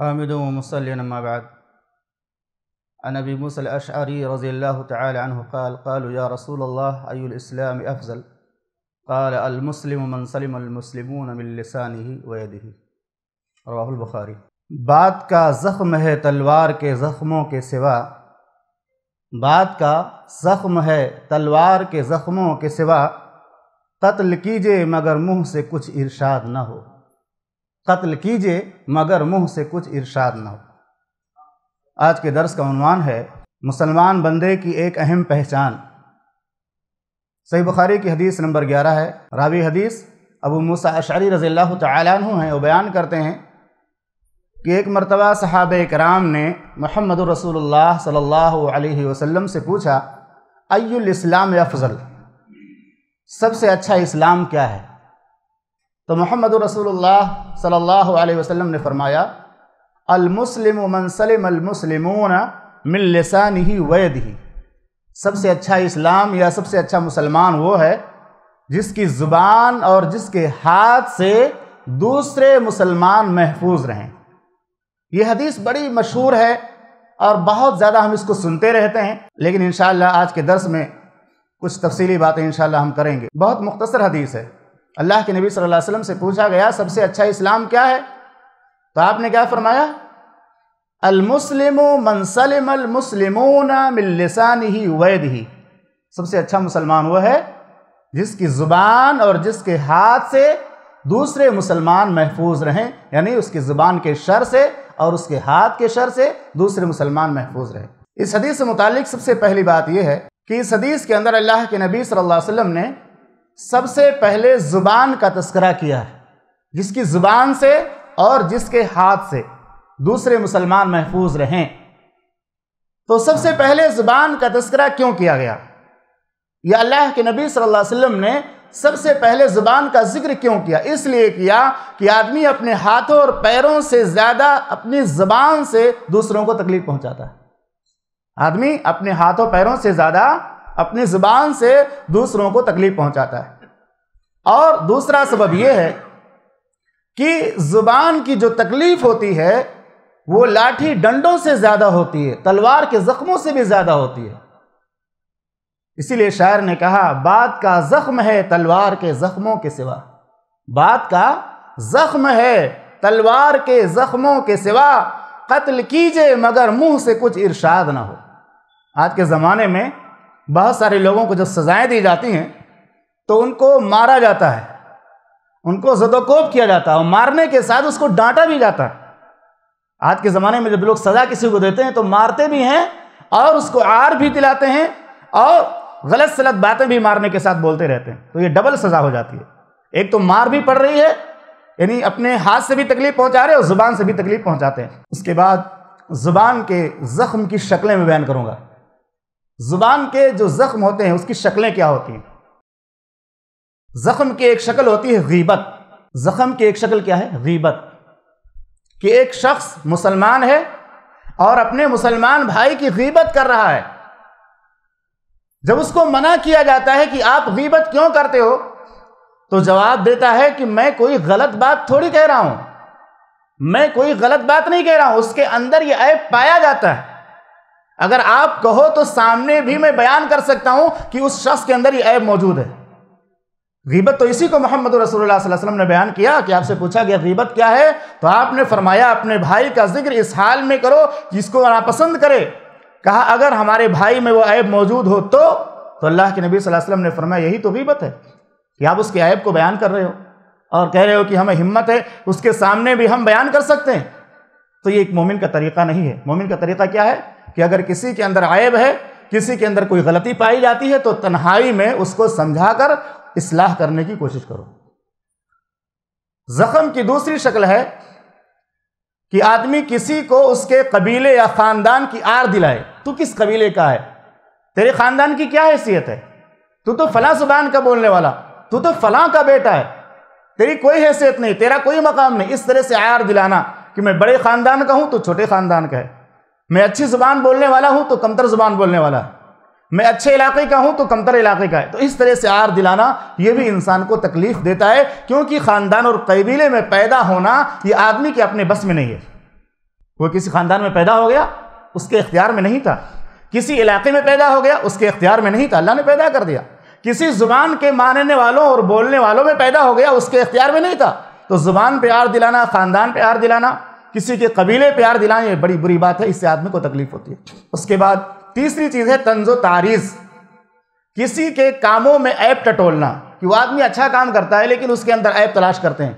हामिद वमसलमाबाद नबी मूसलशरी रज़ी ताल काल काल या रसूल अल्लाम अफ़ल काल अलमसलम मनसलम अलमसलमसानी वैदही राहुल बुखारी बात का ज़ख्म है तलवार के ज़ख्मों के सिवा बात का ज़ख्म है तलवार के ज़ख्मों के सिवा कत्ल कीजिए मगर मुंह से कुछ इरशाद न हो कत्ल कीजिए मगर मुंह से कुछ इरशाद न हो आज के दर्स का अनुमान है मुसलमान बंदे की एक अहम पहचान सही बुखारी की हदीस नंबर ग्यारह है रावी हदीस अबू मूसा अशारी रज़ी तैन हैं वो बयान करते हैं कि एक मरतबा साहब कराम ने महमद रसूल सल्लल्लाहु अलैहि वसल्लम से पूछा अयुल इस्लाम अफजल सबसे अच्छा इस्लाम क्या है तो मोहम्मद रसूलुल्लाह सल्लल्लाहु अलैहि वसल्लम ने फरमाया अलमुस्लिम मनसलम ही वैद ही सबसे अच्छा इस्लाम या सबसे अच्छा मुसलमान वो है जिसकी ज़ुबान और जिसके हाथ से दूसरे मुसलमान महफूज रहें यह हदीस बड़ी मशहूर है और बहुत ज़्यादा हम इसको सुनते रहते हैं लेकिन इन आज के दर्स में कुछ तफसीली बातें इन हम करेंगे बहुत मुख्तसर हदीस है अल्लाह के नबी सल्लल्लाहु अलैहि वसल्लम से पूछा गया सबसे अच्छा इस्लाम क्या है तो आपने क्या फरमाया अलमुसलिम मनसलम अलमुसलिमून मिलसान ही वैद ही सबसे अच्छा मुसलमान वह है जिसकी ज़ुबान और जिसके हाथ से दूसरे मुसलमान महफूज रहें यानी उसकी ज़ुबान के शर से और उसके हाथ के शर से दूसरे मुसलमान महफूज रहें इस हदीस से मुतालिक सबसे पहली बात यह है कि इस हदीस के अंदर अल्लाह के नबी सल्लल्लाहु अलैहि वसल्लम ने सबसे पहले ज़ुबान का तस्करा किया है जिसकी ज़ुबान से और जिसके हाथ से दूसरे मुसलमान महफूज रहें तो सबसे पहले ज़ुबान का तस्करा क्यों किया गया या अल्लाह के नबी सल्लल्लाहु अलैहि वसल्लम ने सबसे पहले ज़ुबान का जिक्र क्यों किया इसलिए किया कि आदमी अपने हाथों और पैरों से ज़्यादा अपनी जुबान से दूसरों को तकलीफ़ पहुंचाता है आदमी अपने हाथों पैरों से ज़्यादा अपनी ज़ुबान से दूसरों को तकलीफ़ पहुंचाता है और दूसरा सबब यह है कि ज़ुबान की जो तकलीफ़ होती है वो लाठी डंडों से ज़्यादा होती है तलवार के ज़ख्मों से भी ज़्यादा होती है इसीलिए शायर ने कहा बात का ज़ख्म है तलवार के ज़ख्मों के सिवा बात का ज़ख्म है तलवार के ज़ख्मों के सिवा कत्ल कीजिए मगर मुंह से कुछ इरशाद ना हो आज के ज़माने में बहुत सारे लोगों को जब सज़ाएं दी जाती हैं तो उनको मारा जाता है उनको जदोकोप किया जाता है और मारने के साथ उसको डांटा भी जाता है आज के ज़माने में जब लोग सज़ा किसी को देते हैं तो मारते भी हैं और उसको आर भी दिलाते हैं और गलत सलत बातें भी मारने के साथ बोलते रहते हैं तो ये डबल सज़ा हो जाती है एक तो मार भी पड़ रही है यानी अपने हाथ से भी तकलीफ पहुंचा रहे और ज़ुबान से भी तकलीफ पहुंचाते हैं उसके बाद ज़ुबान के ज़ख्म की शक्लें में बयान करूँगा ज़ुबान के जो ज़ख्म होते हैं उसकी शक्लें क्या होती हैं ज़ख्म की एक शक्ल होती है गीबत ज़ख्म की एक शक्ल क्या है गीबत कि एक शख्स मुसलमान है और अपने मुसलमान भाई की गीबत कर रहा है जब उसको मना किया जाता है कि आप गीबत क्यों करते हो तो जवाब देता है कि मैं कोई गलत बात थोड़ी कह रहा हूं मैं कोई गलत बात नहीं कह रहा हूं उसके अंदर यह ऐप पाया जाता है अगर आप कहो तो सामने भी मैं बयान कर सकता हूं कि उस शख्स के अंदर ये ऐब मौजूद है गीबत तो इसी को मोहम्मद रसोल्ला वसल्लम ने बयान किया कि आपसे पूछा गया गीबत क्या है तो आपने फरमाया अपने भाई का जिक्र इस हाल में करो जिसको नापसंद करे कहा अगर हमारे भाई में वो ऐब मौजूद हो तो तो अल्लाह के नबी वसल्लम ने फरमाया यही तो गीबत है कि आप उसके ऐब को बयान कर रहे हो और कह रहे हो कि हमें हिम्मत है उसके सामने भी हम बयान कर सकते हैं तो ये एक मोमिन का तरीका नहीं है मोमिन का तरीका क्या है कि अगर किसी के अंदर आयब है किसी के अंदर कोई गलती पाई जाती है तो तन्हाई में उसको समझाकर इसलाह करने की कोशिश करो जख्म की दूसरी शक्ल है कि आदमी किसी को उसके कबीले या ख़ानदान की आर दिलाए तू किस कबीले का है तेरे ख़ानदान की क्या हैसियत है तू तो फला ज़ुबान का बोलने वाला तू तो फला का बेटा है तेरी कोई हैसियत नहीं तेरा कोई मकाम नहीं इस तरह से आर दिलाना कि मैं बड़े ख़ानदान का हूँ तो छोटे ख़ानदान का है मैं अच्छी ज़बान बोलने वाला हूँ तो कमतर जुबान बोलने वाला मैं अच्छे इलाके का हूँ तो कमतर इलाके का है तो इस तरह से आर दिलाना यह भी इंसान को तकलीफ़ देता है क्योंकि ख़ानदान और कबीले में पैदा होना ये आदमी के अपने बस में नहीं है वो किसी ख़ानदान में पैदा हो गया उसके इख्तियार में नहीं था किसी इलाके में पैदा हो गया उसके इख्तियार में नहीं था अल्लाह ने पैदा कर दिया किसी ज़ुबान के मानने वालों और बोलने वालों में पैदा हो गया उसके इख्तियार में नहीं था तो ज़ुबान पे आर दिलाना ख़ानदान पे आर दिलाना किसी के कबीले प्यार दिलाएं बड़ी बुरी बात है इससे आदमी को तकलीफ होती है उसके बाद तीसरी चीज़ है तंजो तारीज किसी के कामों में ऐप टटोलना कि वो आदमी अच्छा काम करता है लेकिन उसके अंदर ऐप तलाश करते हैं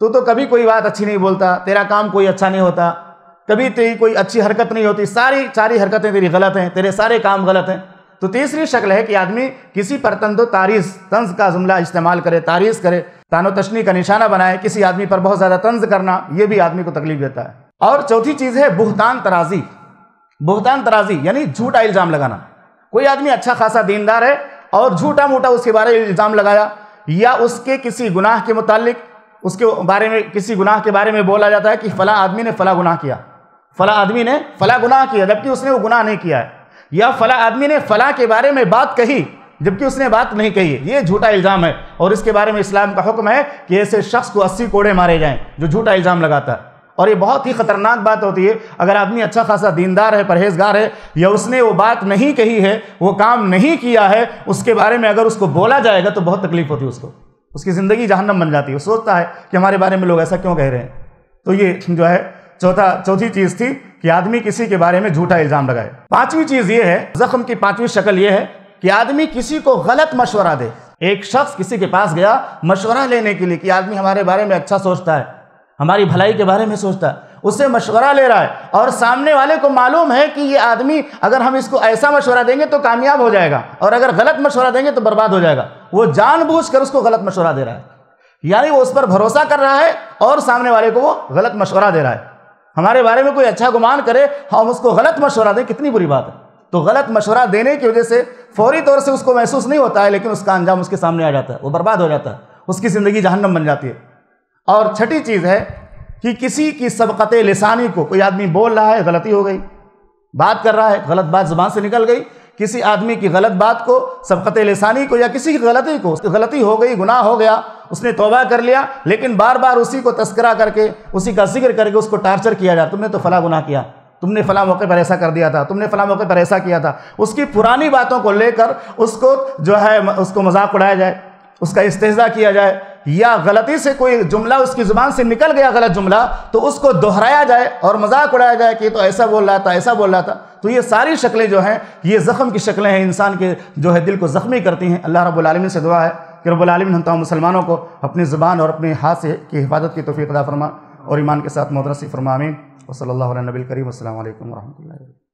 तू तो कभी कोई बात अच्छी नहीं बोलता तेरा काम कोई अच्छा नहीं होता कभी तेरी कोई अच्छी हरकत नहीं होती सारी सारी हरकतें तेरी गलत हैं तेरे सारे काम गलत हैं तो तीसरी शक्ल है कि आदमी किसी पर तंजो तारीस तंज का जुमला इस्तेमाल करे तारीस करे तानो तशनी का निशाना बनाए किसी आदमी पर बहुत ज़्यादा तंज करना यह भी आदमी को तकलीफ देता है और चौथी चीज़ है बुहतान तराजी बुहतान तराजी यानी झूठा इल्ज़ाम लगाना कोई आदमी अच्छा खासा दीनदार है और झूठा मोटा उसके बारे में इल्ज़ाम लगाया या उसके किसी गुनाह के मुतालिक उसके बारे में किसी गुनाह के बारे में बोला जाता है कि फ़ला आदमी ने फ़ला गुनाह किया फ़ला आदमी ने फ़ला गुनाह किया जबकि उसने वो गुनाह नहीं किया है या फ़ला आदमी ने फ़ला के बारे में बात कही जबकि उसने बात नहीं कही ये झूठा इल्ज़ाम है और इसके बारे में इस्लाम का हुक्म है कि ऐसे शख्स को अस्सी कोड़े मारे जाएँ जो झूठा इल्ज़ाम लगाता है और ये बहुत ही ख़तरनाक बात होती है अगर आदमी अच्छा खासा दीनदार है परहेजगार है या उसने वो बात नहीं कही है वो काम नहीं किया है उसके बारे में अगर उसको बोला जाएगा तो बहुत तकलीफ़ होती है उसको उसकी ज़िंदगी जहन्नम बन जाती है सोचता है कि हमारे बारे में लोग ऐसा क्यों कह रहे हैं तो ये जो है चौथा चौथी चीज़ थी कि आदमी किसी के बारे में झूठा इल्ज़ाम लगाए पाँचवीं चीज़ ये है ज़ख्म की पाँचवीं शक्ल ये है कि आदमी किसी को गलत मशवरा दे एक शख्स किसी के पास गया मशवरा लेने के लिए कि आदमी हमारे बारे में अच्छा सोचता है हमारी भलाई के बारे में सोचता है उससे मशवरा ले रहा है और सामने वाले को मालूम है कि ये आदमी अगर हम इसको ऐसा मशवरा देंगे तो कामयाब हो जाएगा और अगर गलत मशवरा देंगे तो बर्बाद हो जाएगा वो जानबूझकर उसको गलत मशवरा दे रहा है यानी वो उस पर भरोसा कर रहा है और सामने वाले को वो गलत मशवरा दे रहा है हमारे बारे में कोई अच्छा गुमान करे हम उसको गलत मशवरा दें कितनी बुरी बात है तो गलत मशवरा देने की वजह से फौरी तौर से उसको महसूस नहीं होता है लेकिन उसका अंजाम उसके सामने आ जाता है वो बर्बाद हो जाता है उसकी ज़िंदगी जहन्नम बन जाती है और छठी चीज़ है कि किसी की सबकत लसानी को कोई आदमी बोल रहा है गलती हो गई बात कर रहा है गलत बात ज़बान से निकल गई किसी आदमी की गलत बात को सबकत लसानी को या किसी की गलती को गलती हो गई गुनाह हो गया उसने तोबा कर लिया लेकिन बार बार उसी को तस्करा करके उसी का जिक्र करके उसको टार्चर किया जाए तुमने तो फला गुनाह किया तुमने फ़ला मौके पर ऐसा कर दिया था तुमने फ़ला मौके पर ऐसा किया था उसकी पुरानी बातों को लेकर उसको जो है उसको मजाक उड़ाया जाए उसका इस्तेजा किया जाए या गलती से कोई जुमला उसकी ज़ुबान से निकल गया गलत जुमला तो उसको दोहराया जाए और मजाक उड़ाया जाए कि तो ऐसा बोल रहा था ऐसा बोल रहा था तो ये सारी शक्लें जो हैं ये ज़ख़म की शक्लें हैं इंसान के जो है दिल को ज़ख्मी करती हैं अल्लाह रबालमिन से दुआ है कि रबालमिन हम तमाम मुसलमानों को अपनी ज़ुबान और अपने हाथ से की हिफाजत की तोफ़ी अदा फरमा और ईमान के साथ मदरसी फरमामीन وصلى الله على النبي الكريم والسلام عليكم ورحمة الله وبركاته